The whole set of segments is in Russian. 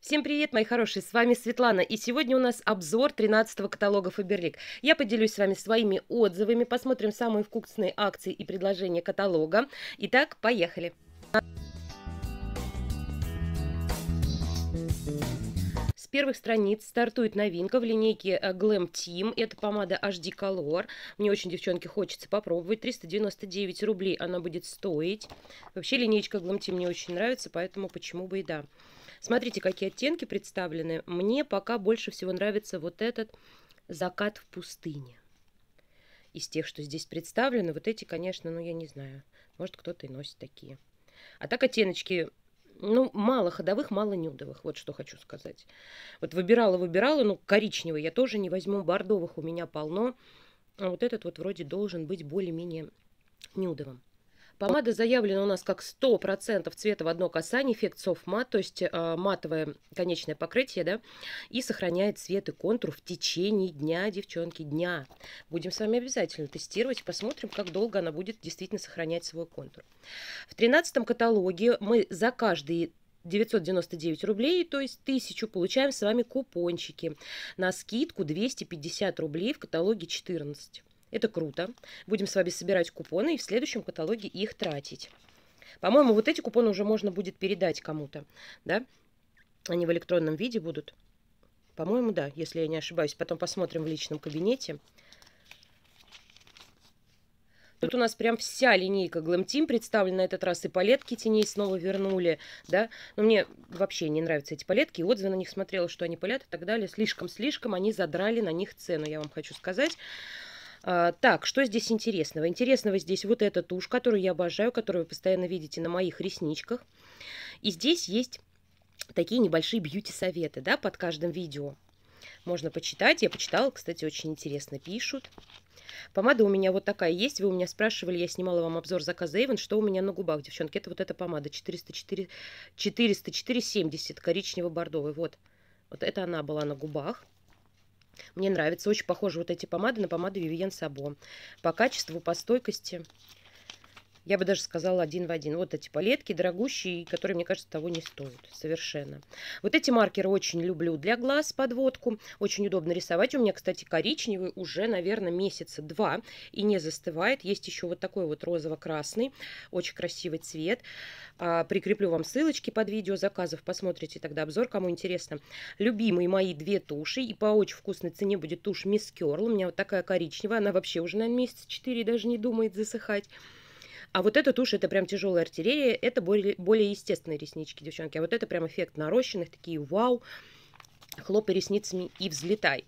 Всем привет, мои хорошие, с вами Светлана, и сегодня у нас обзор 13-го каталога Faberlic. Я поделюсь с вами своими отзывами, посмотрим самые вкусные акции и предложения каталога. Итак, поехали! С первых страниц стартует новинка в линейке э, Glam Team. Это помада HD Color. Мне очень, девчонки, хочется попробовать. 399 рублей она будет стоить. Вообще линейка Glam Team мне очень нравится, поэтому почему бы и да. Смотрите, какие оттенки представлены. Мне пока больше всего нравится вот этот закат в пустыне. Из тех, что здесь представлены, вот эти, конечно, ну я не знаю. Может, кто-то и носит такие. А так оттеночки, ну, мало ходовых, мало нюдовых. Вот что хочу сказать. Вот выбирала-выбирала, ну, коричневый я тоже не возьму, бордовых у меня полно. А вот этот вот вроде должен быть более-менее нюдовым. Помада заявлена у нас как 100% цвета в одно касание, эффект софт-мат, то есть э, матовое конечное покрытие, да, и сохраняет цвет и контур в течение дня, девчонки, дня. Будем с вами обязательно тестировать, посмотрим, как долго она будет действительно сохранять свой контур. В 13 каталоге мы за каждый 999 рублей, то есть тысячу получаем с вами купончики на скидку 250 рублей в каталоге 14. Это круто. Будем с вами собирать купоны и в следующем каталоге их тратить. По-моему, вот эти купоны уже можно будет передать кому-то, да? Они в электронном виде будут. По-моему, да, если я не ошибаюсь. Потом посмотрим в личном кабинете. Тут у нас прям вся линейка Glam Team представлена на этот раз. И палетки теней снова вернули, да. Но мне вообще не нравятся эти палетки. И отзывы на них смотрела, что они палят и так далее. Слишком-слишком они задрали на них цену, я вам хочу сказать. А, так, что здесь интересного? Интересного здесь вот эта тушь, которую я обожаю, которую вы постоянно видите на моих ресничках. И здесь есть такие небольшие бьюти-советы, да, под каждым видео. Можно почитать. Я почитала, кстати, очень интересно пишут. Помада у меня вот такая есть. Вы у меня спрашивали, я снимала вам обзор заказа Эйвен, что у меня на губах, девчонки. Это вот эта помада 404, 404 70 коричнево-бордовый. Вот. Вот это она была на губах. Мне нравится. Очень похожи вот эти помады на помаду Vivienne Сабо. По качеству, по стойкости. Я бы даже сказала один в один. Вот эти палетки дорогущие, которые, мне кажется, того не стоят совершенно. Вот эти маркеры очень люблю для глаз подводку. Очень удобно рисовать. У меня, кстати, коричневый уже, наверное, месяца два и не застывает. Есть еще вот такой вот розово-красный. Очень красивый цвет. А, прикреплю вам ссылочки под видео заказов. Посмотрите тогда обзор, кому интересно. Любимые мои две туши. И по очень вкусной цене будет тушь Miss Керл. У меня вот такая коричневая. Она вообще уже, наверное, месяца четыре даже не думает засыхать. А вот эта тушь, это прям тяжелая артиллерия, это более, более естественные реснички, девчонки. А вот это прям эффект нарощенных, такие вау, хлопай ресницами и взлетай.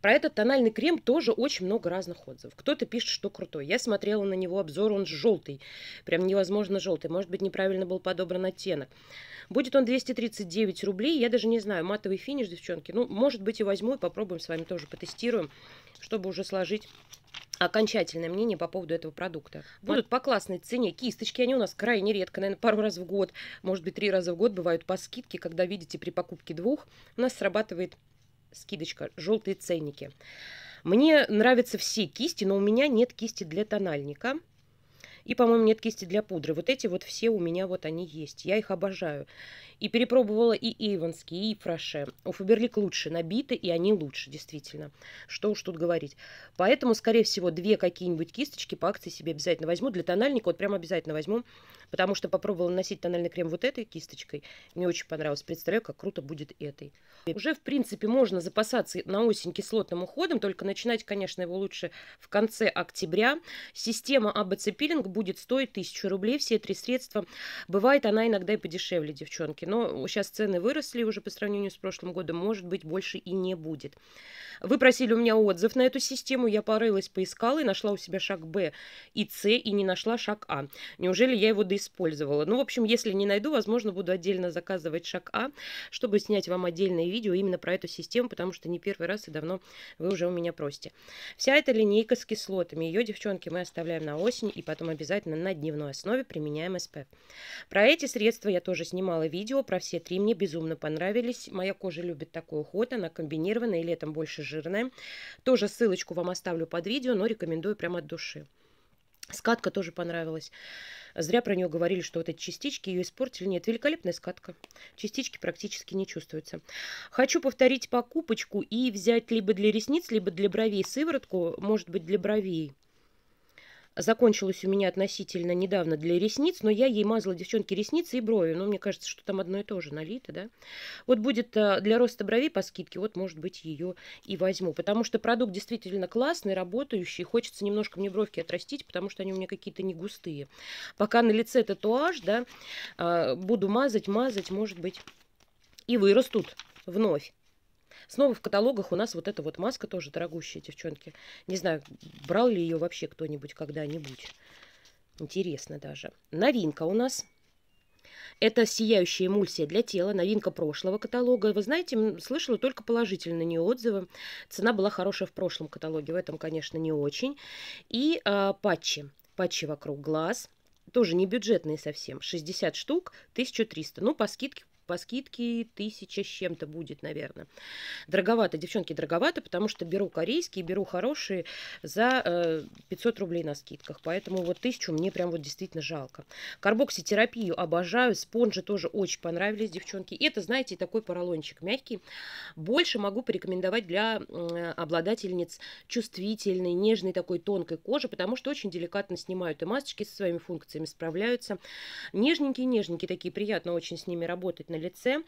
Про этот тональный крем тоже очень много разных отзывов. Кто-то пишет, что крутой. Я смотрела на него обзор, он желтый. Прям невозможно желтый. Может быть, неправильно был подобран оттенок. Будет он 239 рублей. Я даже не знаю, матовый финиш, девчонки. Ну, может быть, и возьму, и попробуем с вами тоже потестируем, чтобы уже сложить окончательное мнение по поводу этого продукта. Будут по классной цене. Кисточки, они у нас крайне редко, наверное, пару раз в год, может быть, три раза в год бывают по скидке, когда, видите, при покупке двух у нас срабатывает скидочка, желтые ценники. Мне нравятся все кисти, но у меня нет кисти для тональника. И, по-моему, нет кисти для пудры. Вот эти вот все у меня вот они есть. Я их обожаю. И перепробовала и Эйвонские, и Фраше. У Фаберлик лучше набиты, и они лучше, действительно. Что уж тут говорить. Поэтому, скорее всего, две какие-нибудь кисточки по акции себе обязательно возьму. Для тональника вот прям обязательно возьму, потому что попробовала наносить тональный крем вот этой кисточкой. Мне очень понравилось. Представляю, как круто будет этой. Уже, в принципе, можно запасаться на осень кислотным уходом, только начинать, конечно, его лучше в конце октября. Система АБЦ пилинг будет стоить тысячу рублей, все три средства. Бывает она иногда и подешевле, девчонки, но сейчас цены выросли уже по сравнению с прошлым годом, может быть, больше и не будет. Вы просили у меня отзыв на эту систему, я порылась, поискала и нашла у себя шаг Б и С, и не нашла шаг А. Неужели я его доиспользовала? Ну, в общем, если не найду, возможно, буду отдельно заказывать шаг А, чтобы снять вам отдельное видео именно про эту систему, потому что не первый раз и давно вы уже у меня просите. Вся эта линейка с кислотами, ее, девчонки, мы оставляем на осень и потом обязательно обязательно на дневной основе применяем SPF. Про эти средства я тоже снимала видео, про все три мне безумно понравились. Моя кожа любит такой уход, она комбинированная и летом больше жирная. Тоже ссылочку вам оставлю под видео, но рекомендую прямо от души. Скатка тоже понравилась. Зря про нее говорили, что вот эти частички ее испортили. Нет, великолепная скатка. Частички практически не чувствуются. Хочу повторить покупочку и взять либо для ресниц, либо для бровей сыворотку. Может быть, для бровей закончилась у меня относительно недавно для ресниц, но я ей мазала, девчонки, ресницы и брови. Но ну, мне кажется, что там одно и то же налито, да. Вот будет э, для роста бровей по скидке, вот, может быть, ее и возьму. Потому что продукт действительно классный, работающий. Хочется немножко мне бровки отрастить, потому что они у меня какие-то не густые. Пока на лице татуаж, да, э, буду мазать, мазать, может быть, и вырастут вновь. Снова в каталогах у нас вот эта вот маска тоже дорогущая, девчонки. Не знаю, брал ли ее вообще кто-нибудь когда-нибудь. Интересно даже. Новинка у нас. Это сияющая эмульсия для тела, новинка прошлого каталога. Вы знаете, слышала только положительные не отзывы. Цена была хорошая в прошлом каталоге, в этом, конечно, не очень. И э, патчи. Патчи вокруг глаз. Тоже не бюджетные совсем. 60 штук, 1300. Ну, по скидке по скидке тысяча с чем-то будет, наверное. Дороговато, девчонки, дороговато, потому что беру корейские, беру хорошие за э, 500 рублей на скидках. Поэтому вот тысячу мне прям вот действительно жалко. Карбокситерапию обожаю. Спонжи тоже очень понравились, девчонки. Это, знаете, такой поролончик мягкий. Больше могу порекомендовать для э, обладательниц чувствительной, нежной такой тонкой кожи, потому что очень деликатно снимают и масочки со своими функциями справляются. Нежненькие-нежненькие такие, приятно очень с ними работать на лице.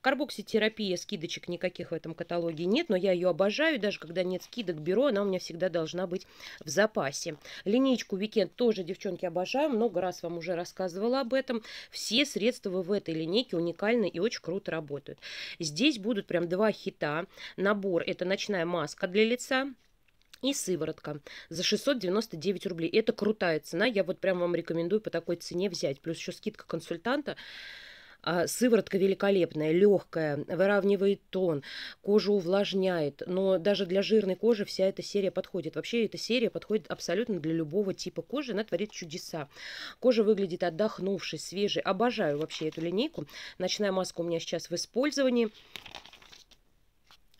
Карбокситерапия, скидочек никаких в этом каталоге нет, но я ее обожаю. Даже когда нет скидок, беру, она у меня всегда должна быть в запасе. Линейку Weekend тоже, девчонки, обожаю. Много раз вам уже рассказывала об этом. Все средства в этой линейке уникальны и очень круто работают. Здесь будут прям два хита. Набор – это ночная маска для лица и сыворотка за 699 рублей. Это крутая цена. Я вот прям вам рекомендую по такой цене взять. Плюс еще скидка консультанта. А, сыворотка великолепная, легкая, выравнивает тон, кожу увлажняет. Но даже для жирной кожи вся эта серия подходит. Вообще эта серия подходит абсолютно для любого типа кожи. Она творит чудеса. Кожа выглядит отдохнувшей, свежей. Обожаю вообще эту линейку. Ночная маска у меня сейчас в использовании.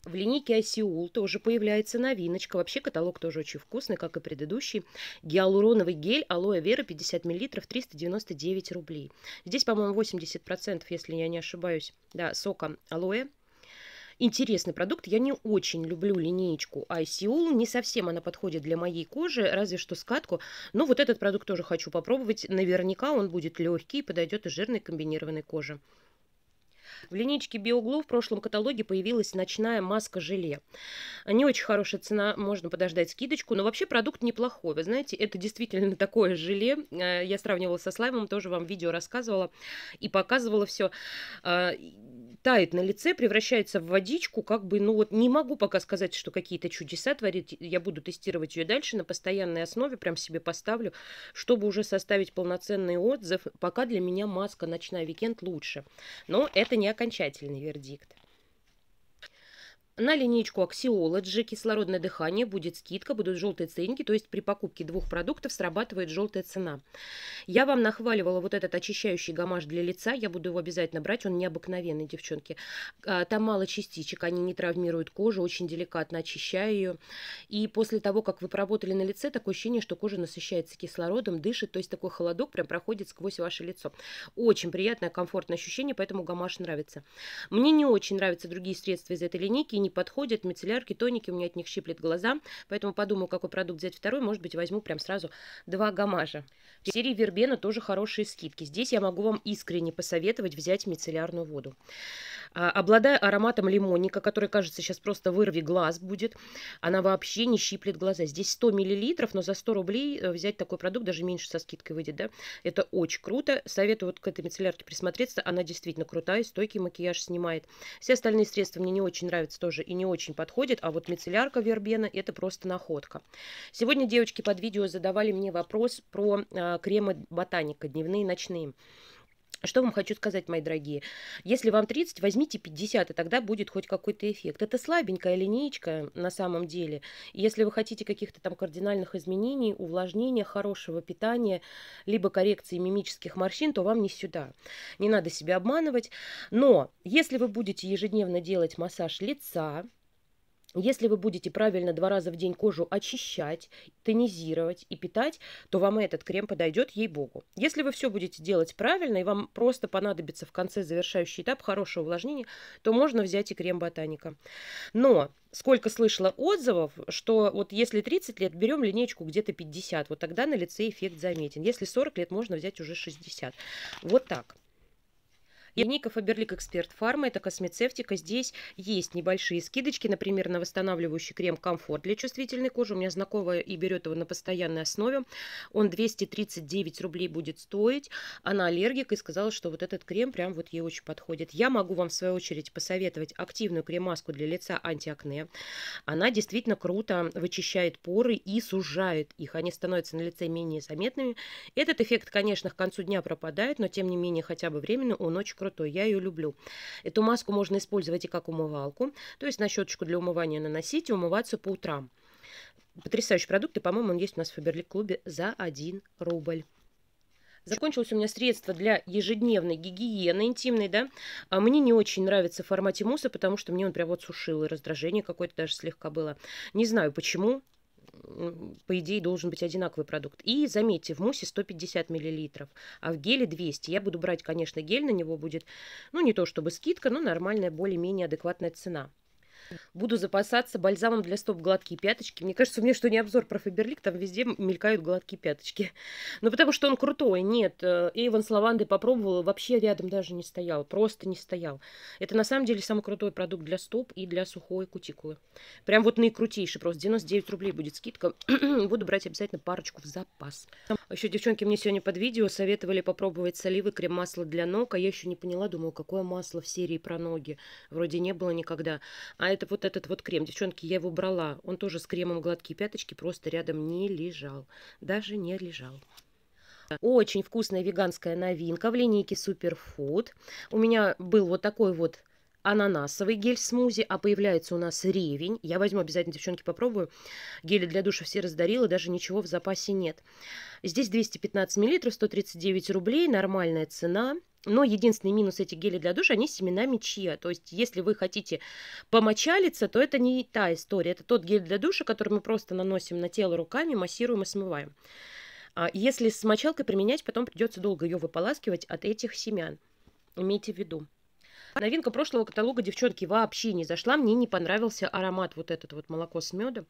В линейке Асиул тоже появляется новиночка. Вообще каталог тоже очень вкусный, как и предыдущий. Гиалуроновый гель алоэ вера 50 мл 399 рублей. Здесь, по-моему, 80%, если я не ошибаюсь, да, сока алоэ интересный продукт. Я не очень люблю линеечку ICU. Не совсем она подходит для моей кожи, разве что скатку. Но вот этот продукт тоже хочу попробовать. Наверняка он будет легкий и подойдет и жирной комбинированной коже. В линейке Биоглу в прошлом каталоге появилась ночная маска желе. Не очень хорошая цена, можно подождать скидочку, но вообще продукт неплохой. Вы знаете, это действительно такое желе. Э, я сравнивала со слаймом, тоже вам видео рассказывала и показывала все. Э, тает на лице, превращается в водичку, как бы, ну вот не могу пока сказать, что какие-то чудеса творит. Я буду тестировать ее дальше на постоянной основе, прям себе поставлю, чтобы уже составить полноценный отзыв. Пока для меня маска «Ночная уикенд» лучше. Но это не не окончательный вердикт. На линейку Axiology кислородное дыхание будет скидка, будут желтые ценники, то есть при покупке двух продуктов срабатывает желтая цена. Я вам нахваливала вот этот очищающий гамаш для лица, я буду его обязательно брать, он необыкновенный, девчонки. А, там мало частичек, они не травмируют кожу, очень деликатно очищаю ее. И после того, как вы поработали на лице, такое ощущение, что кожа насыщается кислородом, дышит, то есть такой холодок прям проходит сквозь ваше лицо. Очень приятное, комфортное ощущение, поэтому гамаш нравится. Мне не очень нравятся другие средства из этой линейки, не не подходят. Мицеллярки, тоники, у меня от них щиплет глаза. Поэтому подумаю, какой продукт взять второй. Может быть, возьму прям сразу два гамажа. В серии Вербена тоже хорошие скидки. Здесь я могу вам искренне посоветовать взять мицеллярную воду. А, обладая ароматом лимонника, который, кажется, сейчас просто вырви глаз будет, она вообще не щиплет глаза. Здесь 100 мл, но за 100 рублей э, взять такой продукт даже меньше со скидкой выйдет, да? Это очень круто. Советую вот к этой мицеллярке присмотреться. Она действительно крутая, стойкий макияж снимает. Все остальные средства мне не очень нравятся тоже тоже и не очень подходит, а вот мицеллярка вербена – это просто находка. Сегодня девочки под видео задавали мне вопрос про э, кремы ботаника, дневные и ночные. Что вам хочу сказать, мои дорогие? Если вам 30, возьмите 50, и тогда будет хоть какой-то эффект. Это слабенькая линеечка на самом деле. если вы хотите каких-то там кардинальных изменений, увлажнения, хорошего питания, либо коррекции мимических морщин, то вам не сюда. Не надо себя обманывать. Но если вы будете ежедневно делать массаж лица, если вы будете правильно два раза в день кожу очищать, тонизировать и питать, то вам и этот крем подойдет, ей-богу. Если вы все будете делать правильно, и вам просто понадобится в конце завершающий этап хорошее увлажнение, то можно взять и крем ботаника. Но сколько слышала отзывов, что вот если 30 лет, берем линейку где-то 50, вот тогда на лице эффект заметен. Если 40 лет, можно взять уже 60. Вот так. Яников Фаберлик Эксперт Фарма, это космецевтика. Здесь есть небольшие скидочки, например, на восстанавливающий крем Комфорт для чувствительной кожи. У меня знакомая и берет его на постоянной основе. Он 239 рублей будет стоить. Она аллергик и сказала, что вот этот крем прям вот ей очень подходит. Я могу вам в свою очередь посоветовать активную крем-маску для лица антиакне. Она действительно круто вычищает поры и сужает их. Они становятся на лице менее заметными. Этот эффект, конечно, к концу дня пропадает, но тем не менее хотя бы временно он очень круто крутой, я ее люблю. Эту маску можно использовать и как умывалку, то есть на щеточку для умывания наносить и умываться по утрам. Потрясающий продукт, и, по-моему, он есть у нас в Фаберлик-клубе за 1 рубль. Закончилось у меня средство для ежедневной гигиены интимной, да. А мне не очень нравится в формате мусса, потому что мне он прям вот сушил, и раздражение какое-то даже слегка было. Не знаю почему, по идее, должен быть одинаковый продукт. И заметьте, в муссе 150 мл, а в геле 200. Я буду брать, конечно, гель, на него будет, ну, не то чтобы скидка, но нормальная, более-менее адекватная цена. Буду запасаться бальзамом для стоп гладкие пяточки. Мне кажется, у меня что не обзор про Фаберлик, там везде мелькают гладкие пяточки. Ну, потому что он крутой. Нет, э, Эйвен с лавандой попробовала, вообще рядом даже не стоял. Просто не стоял. Это на самом деле самый крутой продукт для стоп и для сухой кутикулы. Прям вот наикрутейший просто. 99 рублей будет скидка. Буду брать обязательно парочку в запас. А еще девчонки мне сегодня под видео советовали попробовать соливый крем-масло для ног, а я еще не поняла, думаю, какое масло в серии про ноги. Вроде не было никогда. А это это вот этот вот крем. Девчонки, я его брала. Он тоже с кремом гладкие пяточки, просто рядом не лежал. Даже не лежал. Очень вкусная веганская новинка в линейке Суперфуд. У меня был вот такой вот ананасовый гель-смузи, а появляется у нас ревень. Я возьму обязательно, девчонки, попробую. Гели для душа все раздарила, даже ничего в запасе нет. Здесь 215 мл, 139 рублей, нормальная цена. Но единственный минус этих гелей для душа, они с семенами чиа. То есть, если вы хотите помочалиться, то это не та история. Это тот гель для душа, который мы просто наносим на тело руками, массируем и смываем. А если с мочалкой применять, потом придется долго ее выполаскивать от этих семян. Имейте в виду. Новинка прошлого каталога, девчонки, вообще не зашла. Мне не понравился аромат вот этот вот молоко с медом.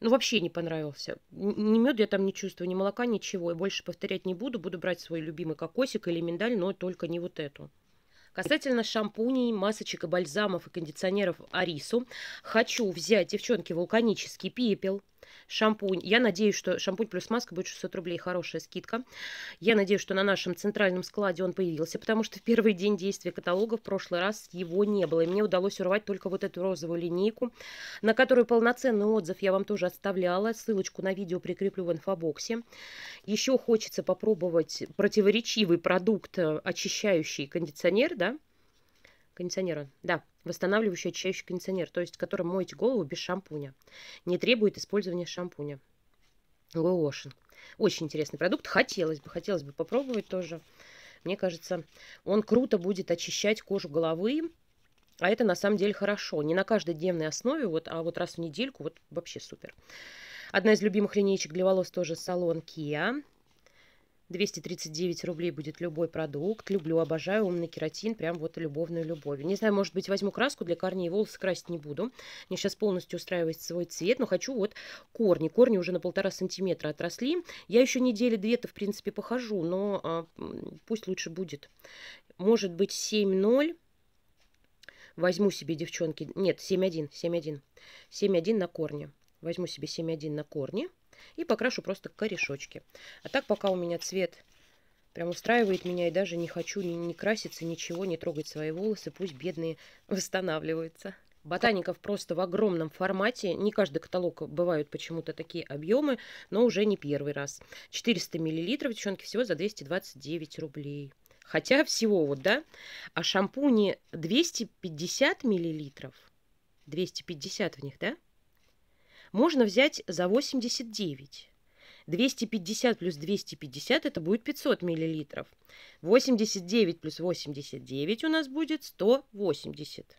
Ну, вообще не понравился. Ни меда я там не чувствую, ни молока, ничего. Я больше повторять не буду. Буду брать свой любимый кокосик или миндаль, но только не вот эту. Касательно шампуней, масочек и бальзамов и кондиционеров Арису, хочу взять, девчонки, вулканический пепел – Шампунь. Я надеюсь, что шампунь плюс маска будет 600 рублей. Хорошая скидка. Я надеюсь, что на нашем центральном складе он появился, потому что в первый день действия каталога в прошлый раз его не было. И мне удалось урвать только вот эту розовую линейку, на которую полноценный отзыв я вам тоже оставляла. Ссылочку на видео прикреплю в инфобоксе. Еще хочется попробовать противоречивый продукт, э, очищающий кондиционер, да? Кондиционер да восстанавливающий очищающий кондиционер, то есть которым моете голову без шампуня. Не требует использования шампуня. Go Очень интересный продукт. Хотелось бы, хотелось бы попробовать тоже. Мне кажется, он круто будет очищать кожу головы. А это на самом деле хорошо. Не на каждодневной основе, вот, а вот раз в недельку, вот вообще супер. Одна из любимых линеечек для волос тоже салон Kia. 239 рублей будет любой продукт. Люблю, обожаю умный кератин. Прям вот любовную любовь. Не знаю, может быть, возьму краску для корней. Волосы красить не буду. Мне сейчас полностью устраивает свой цвет. Но хочу вот корни. Корни уже на полтора сантиметра отросли. Я еще недели две-то, в принципе, похожу. Но а, пусть лучше будет. Может быть, 7-0. Возьму себе, девчонки. Нет, 7-1. 7-1. 7-1 на корне. Возьму себе 7-1 на корни. И покрашу просто корешочки. А так пока у меня цвет прям устраивает меня. И даже не хочу ни, ни краситься, ничего, не трогать свои волосы. Пусть бедные восстанавливаются. Ботаников просто в огромном формате. Не каждый каталог э, бывают почему-то такие объемы, но уже не первый раз. 400 миллилитров, девчонки, всего за 229 рублей. Хотя всего вот, да? А шампуни 250 миллилитров. 250 в них, да? можно взять за 89. 250 плюс 250 это будет 500 миллилитров. 89 плюс 89 у нас будет 180.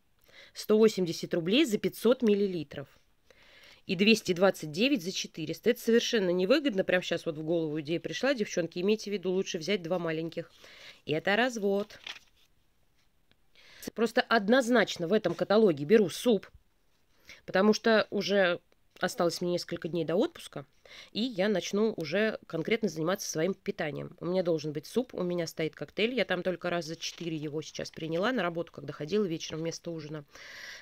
180 рублей за 500 миллилитров. И 229 за 400. Это совершенно невыгодно. Прямо сейчас вот в голову идея пришла. Девчонки, имейте в виду, лучше взять два маленьких. и Это развод. Просто однозначно в этом каталоге беру суп, потому что уже Осталось мне несколько дней до отпуска, и я начну уже конкретно заниматься своим питанием. У меня должен быть суп, у меня стоит коктейль, я там только раз за четыре его сейчас приняла на работу, когда ходила вечером вместо ужина.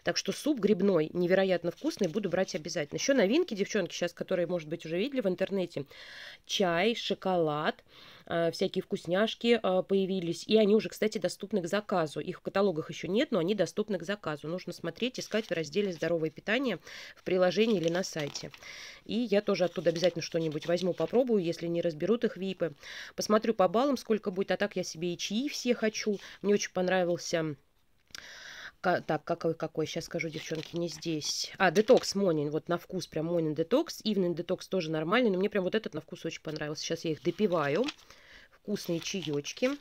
Так что суп грибной, невероятно вкусный, буду брать обязательно. Еще новинки, девчонки, сейчас, которые, может быть, уже видели в интернете. Чай, шоколад, Э, всякие вкусняшки э, появились, и они уже, кстати, доступны к заказу. Их в каталогах еще нет, но они доступны к заказу. Нужно смотреть, искать в разделе «Здоровое питание» в приложении или на сайте. И я тоже оттуда обязательно что-нибудь возьму, попробую, если не разберут их випы. Посмотрю по баллам, сколько будет, а так я себе и чаи все хочу. Мне очень понравился так, какой, какой, сейчас скажу, девчонки, не здесь. А, детокс Монин, вот на вкус прям Монин детокс. Ивнин детокс тоже нормальный, но мне прям вот этот на вкус очень понравился. Сейчас я их допиваю вкусные чаечки.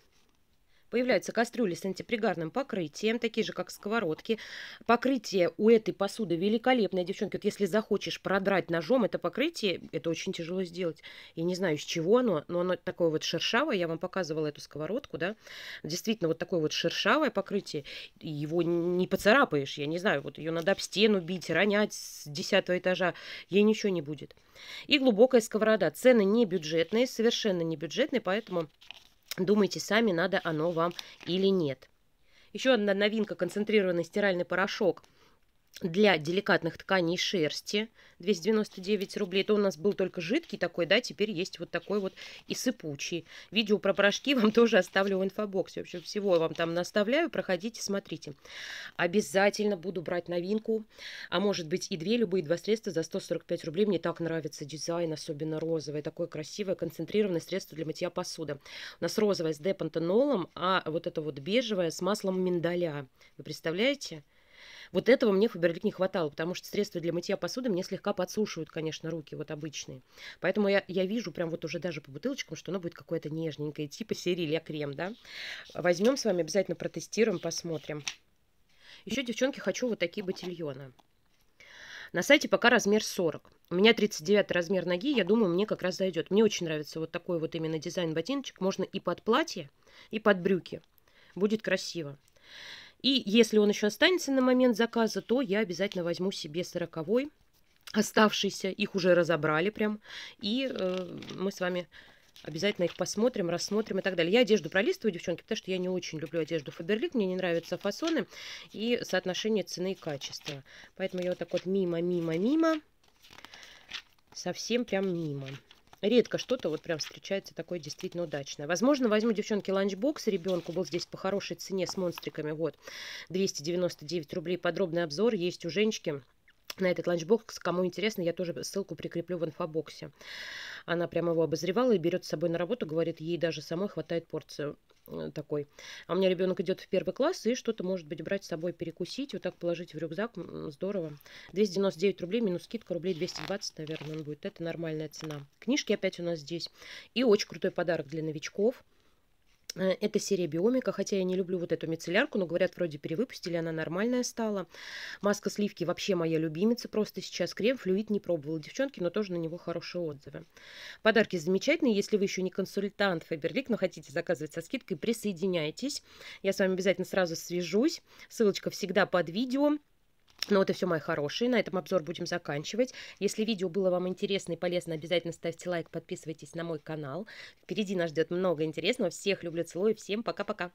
Появляются кастрюли с антипригарным покрытием, такие же, как сковородки. Покрытие у этой посуды великолепное, девчонки. Вот если захочешь продрать ножом это покрытие, это очень тяжело сделать. и не знаю, из чего оно, но оно такое вот шершавое. Я вам показывала эту сковородку, да. Действительно, вот такое вот шершавое покрытие. Его не поцарапаешь, я не знаю. Вот ее надо об стену бить, ронять с десятого этажа. Ей ничего не будет. И глубокая сковорода. Цены не бюджетные, совершенно не бюджетные, поэтому Думайте сами, надо оно вам или нет. Еще одна новинка – концентрированный стиральный порошок – для деликатных тканей шерсти 299 рублей. Это у нас был только жидкий такой, да, теперь есть вот такой вот и сыпучий. Видео про порошки вам тоже оставлю в инфобоксе. в общем всего вам там наставляю, проходите, смотрите. Обязательно буду брать новинку, а может быть и две, любые два средства за 145 рублей. Мне так нравится дизайн, особенно розовый. Такое красивое концентрированное средство для мытья посуды. У нас розовое с депантенолом, а вот это вот бежевое с маслом миндаля. Вы представляете? Вот этого мне Фаберлик не хватало, потому что средства для мытья посуды мне слегка подсушивают, конечно, руки вот обычные. Поэтому я, я вижу прям вот уже даже по бутылочкам, что оно будет какое-то нежненькое, типа серии «Ля крем», да. Возьмем с вами, обязательно протестируем, посмотрим. Еще, девчонки, хочу вот такие ботильоны. На сайте пока размер 40. У меня 39 размер ноги, я думаю, мне как раз зайдет. Мне очень нравится вот такой вот именно дизайн ботиночек. Можно и под платье, и под брюки. Будет красиво. И если он еще останется на момент заказа, то я обязательно возьму себе сороковой оставшийся. Их уже разобрали прям. И э, мы с вами обязательно их посмотрим, рассмотрим и так далее. Я одежду пролистываю, девчонки, потому что я не очень люблю одежду Фаберлик, мне не нравятся фасоны и соотношение цены и качества. Поэтому я вот так вот мимо, мимо, мимо, совсем прям мимо редко что-то вот прям встречается такое действительно удачное. Возможно, возьму, девчонки, ланчбокс ребенку. Был здесь по хорошей цене с монстриками. Вот, 299 рублей. Подробный обзор есть у Женечки на этот ланчбокс. Кому интересно, я тоже ссылку прикреплю в инфобоксе. Она прямо его обозревала и берет с собой на работу, говорит, ей даже самой хватает порцию э, такой. А у меня ребенок идет в первый класс и что-то, может быть, брать с собой, перекусить, вот так положить в рюкзак. Здорово. 299 рублей минус скидка рублей 220, наверное, он будет. Это нормальная цена. Книжки опять у нас здесь. И очень крутой подарок для новичков – Э, это серия Биомика, хотя я не люблю вот эту мицеллярку, но говорят, вроде перевыпустили, она нормальная стала. Маска сливки вообще моя любимица, просто сейчас крем, флюид не пробовала, девчонки, но тоже на него хорошие отзывы. Подарки замечательные, если вы еще не консультант Фаберлик, но хотите заказывать со скидкой, присоединяйтесь. Я с вами обязательно сразу свяжусь, ссылочка всегда под видео. Ну вот и все, мои хорошие. На этом обзор будем заканчивать. Если видео было вам интересно и полезно, обязательно ставьте лайк, подписывайтесь на мой канал. Впереди нас ждет много интересного. Всех люблю, целую, всем пока-пока.